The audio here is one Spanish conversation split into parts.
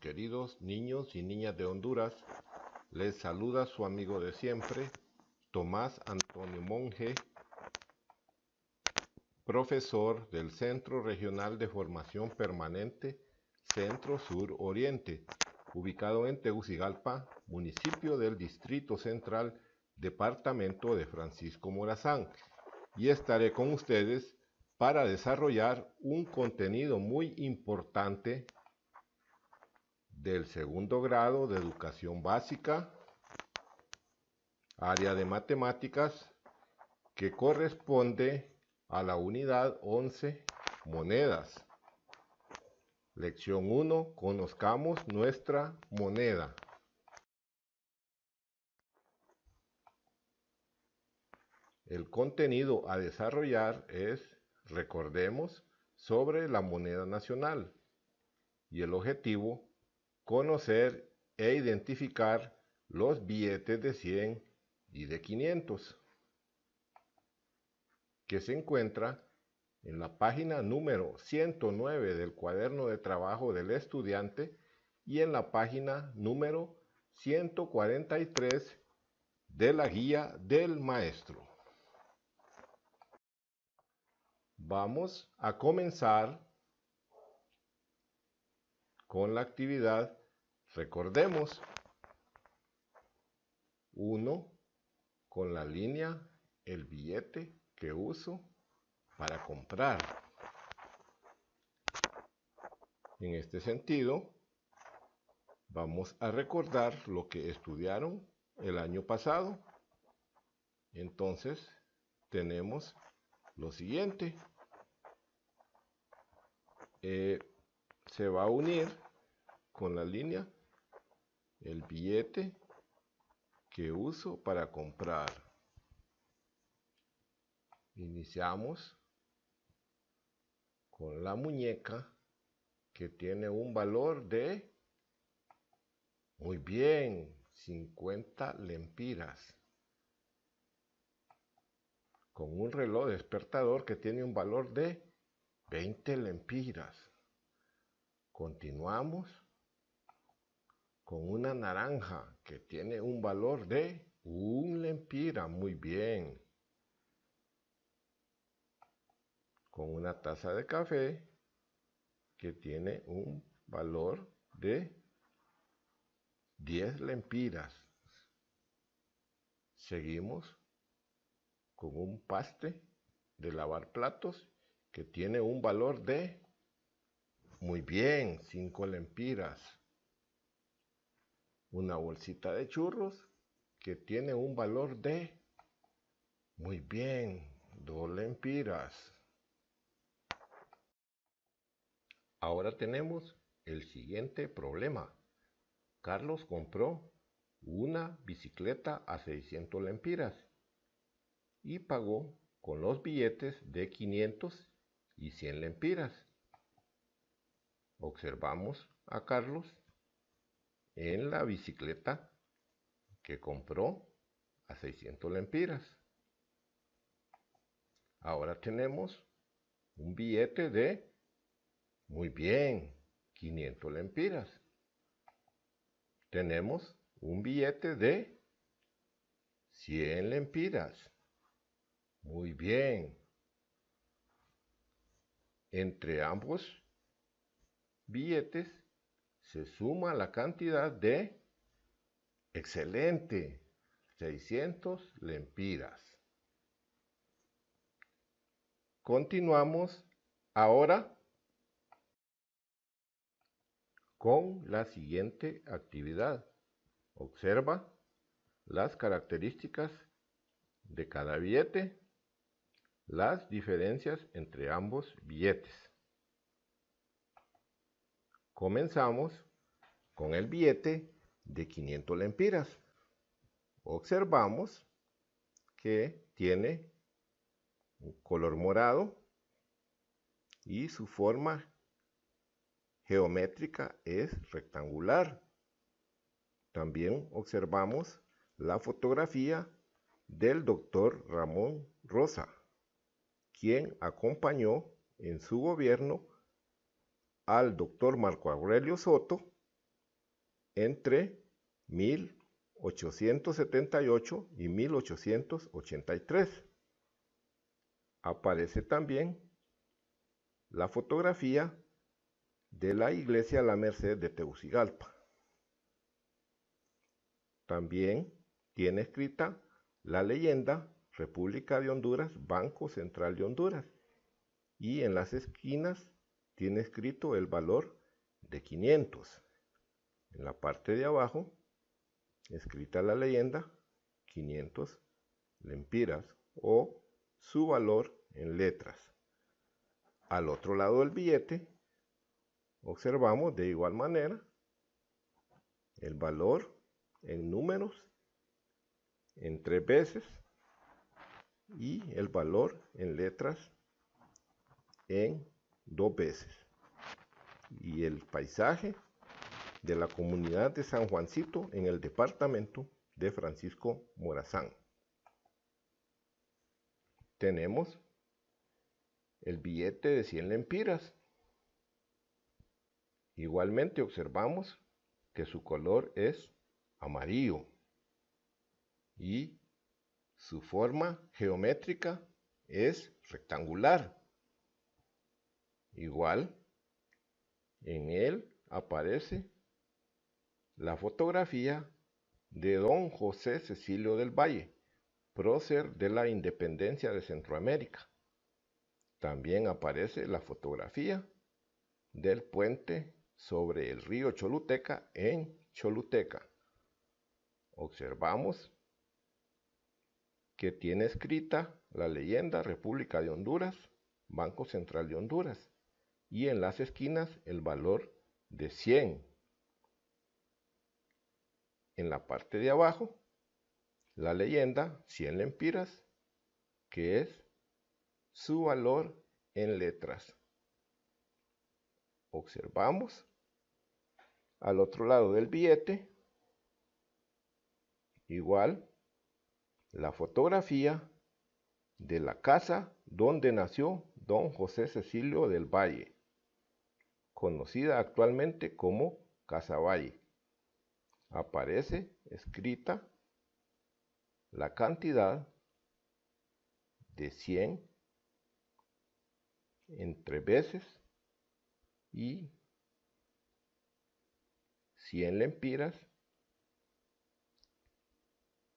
queridos niños y niñas de Honduras, les saluda su amigo de siempre, Tomás Antonio Monge, profesor del Centro Regional de Formación Permanente Centro Sur Oriente, ubicado en Tegucigalpa, municipio del Distrito Central, departamento de Francisco Morazán, y estaré con ustedes para desarrollar un contenido muy importante del segundo grado de educación básica, área de matemáticas, que corresponde a la unidad 11, monedas. Lección 1, conozcamos nuestra moneda. El contenido a desarrollar es, recordemos, sobre la moneda nacional y el objetivo conocer e identificar los billetes de 100 y de 500, que se encuentra en la página número 109 del cuaderno de trabajo del estudiante y en la página número 143 de la guía del maestro. Vamos a comenzar con la actividad Recordemos, uno con la línea, el billete que uso para comprar. En este sentido, vamos a recordar lo que estudiaron el año pasado. Entonces, tenemos lo siguiente. Eh, se va a unir con la línea el billete que uso para comprar. Iniciamos con la muñeca que tiene un valor de, muy bien, 50 lempiras. Con un reloj despertador que tiene un valor de 20 lempiras. Continuamos con una naranja que tiene un valor de un lempira. Muy bien. Con una taza de café que tiene un valor de 10 lempiras. Seguimos con un paste de lavar platos que tiene un valor de, muy bien, 5 lempiras una bolsita de churros que tiene un valor de... Muy bien, dos lempiras. Ahora tenemos el siguiente problema. Carlos compró una bicicleta a 600 lempiras y pagó con los billetes de 500 y 100 lempiras. Observamos a Carlos en la bicicleta que compró a 600 lempiras. Ahora tenemos un billete de, muy bien, 500 lempiras. Tenemos un billete de 100 lempiras. Muy bien. Entre ambos billetes se suma la cantidad de, excelente, 600 lempiras. Continuamos ahora con la siguiente actividad. Observa las características de cada billete, las diferencias entre ambos billetes. Comenzamos con el billete de 500 lempiras. Observamos que tiene un color morado y su forma geométrica es rectangular. También observamos la fotografía del doctor Ramón Rosa, quien acompañó en su gobierno al doctor Marco Aurelio Soto entre 1878 y 1883. Aparece también la fotografía de la iglesia La Merced de Tegucigalpa. También tiene escrita la leyenda República de Honduras, Banco Central de Honduras. Y en las esquinas tiene escrito el valor de 500. En la parte de abajo, escrita la leyenda, 500 lempiras o su valor en letras. Al otro lado del billete, observamos de igual manera el valor en números en tres veces y el valor en letras en dos veces. Y el paisaje de la comunidad de San Juancito en el departamento de Francisco Morazán. Tenemos el billete de 100 lempiras. Igualmente observamos que su color es amarillo y su forma geométrica es rectangular. Igual, en él aparece la fotografía de don José Cecilio del Valle, prócer de la independencia de Centroamérica. También aparece la fotografía del puente sobre el río Choluteca en Choluteca. Observamos que tiene escrita la leyenda República de Honduras, Banco Central de Honduras, y en las esquinas el valor de 100 en la parte de abajo la leyenda 100 lempiras, que es su valor en letras. Observamos al otro lado del billete, igual la fotografía de la casa donde nació don José Cecilio del Valle, conocida actualmente como Casa Valle aparece escrita la cantidad de 100 entre veces y 100 lempiras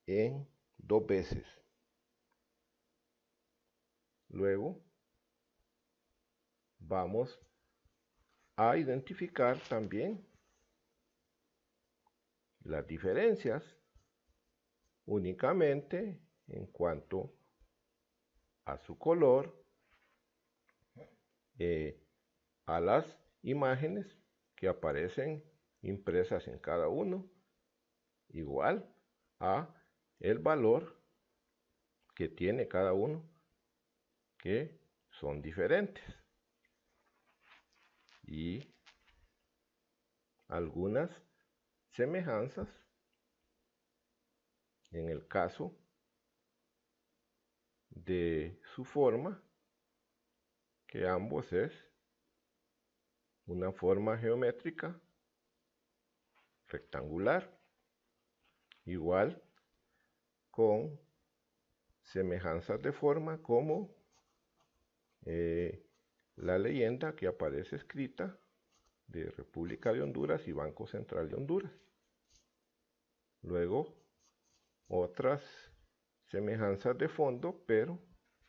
en dos veces. Luego vamos a identificar también las diferencias únicamente en cuanto a su color, eh, a las imágenes que aparecen impresas en cada uno, igual a el valor que tiene cada uno, que son diferentes. Y algunas semejanzas en el caso de su forma, que ambos es una forma geométrica rectangular, igual con semejanzas de forma como eh, la leyenda que aparece escrita de República de Honduras y Banco Central de Honduras. Luego, otras semejanzas de fondo, pero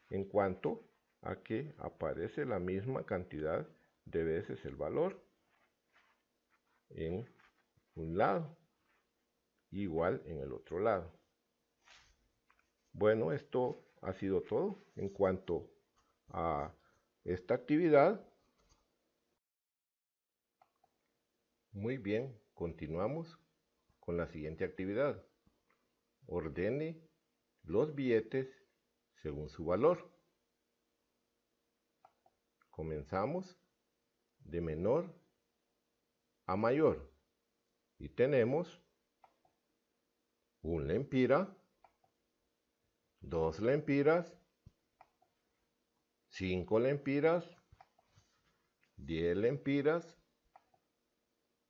en cuanto a que aparece la misma cantidad de veces el valor en un lado, igual en el otro lado. Bueno, esto ha sido todo en cuanto a esta actividad. Muy bien, continuamos con la siguiente actividad. Ordene los billetes según su valor. Comenzamos de menor a mayor y tenemos un lempira, dos lempiras, cinco lempiras, diez lempiras,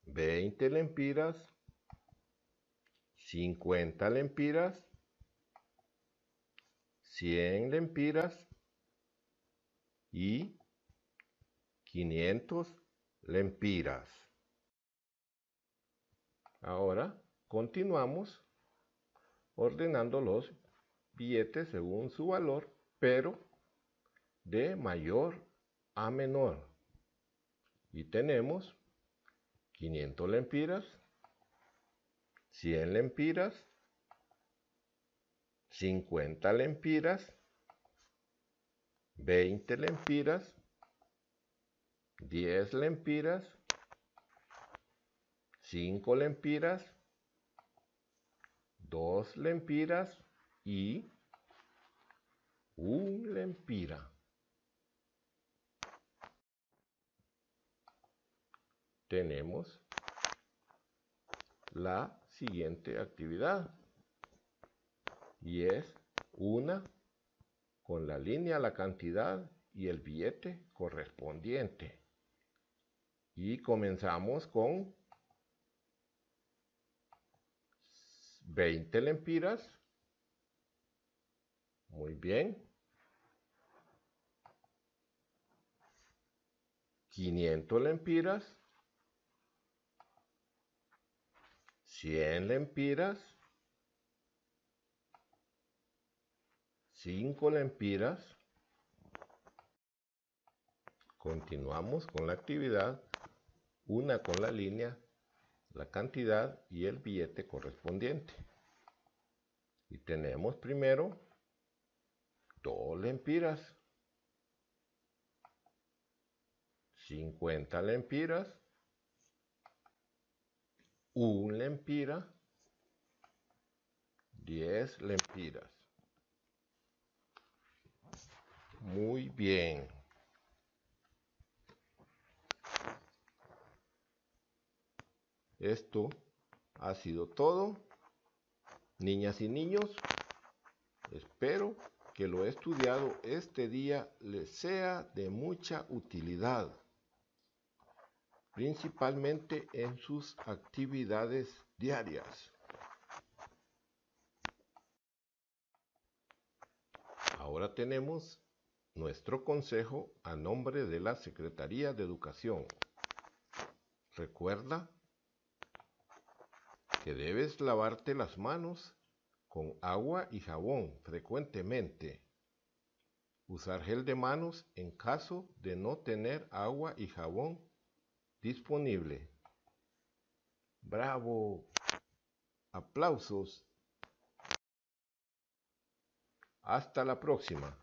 veinte lempiras, 50 lempiras, 100 lempiras y 500 lempiras. Ahora continuamos ordenando los billetes según su valor, pero de mayor a menor. Y tenemos 500 lempiras, 100 lempiras, 50 lempiras, 20 lempiras, 10 lempiras, 5 lempiras, 2 lempiras y 1 lempira. Tenemos la siguiente actividad. Y es una con la línea, la cantidad y el billete correspondiente. Y comenzamos con 20 lempiras. Muy bien. 500 lempiras. 100 lempiras, 5 lempiras. Continuamos con la actividad, una con la línea, la cantidad y el billete correspondiente. Y tenemos primero 2 lempiras, 50 lempiras, un lempira, 10 lempiras. Muy bien. Esto ha sido todo. Niñas y niños, espero que lo estudiado este día les sea de mucha utilidad principalmente en sus actividades diarias. Ahora tenemos nuestro consejo a nombre de la Secretaría de Educación. Recuerda que debes lavarte las manos con agua y jabón frecuentemente. Usar gel de manos en caso de no tener agua y jabón disponible. Bravo. Aplausos. Hasta la próxima.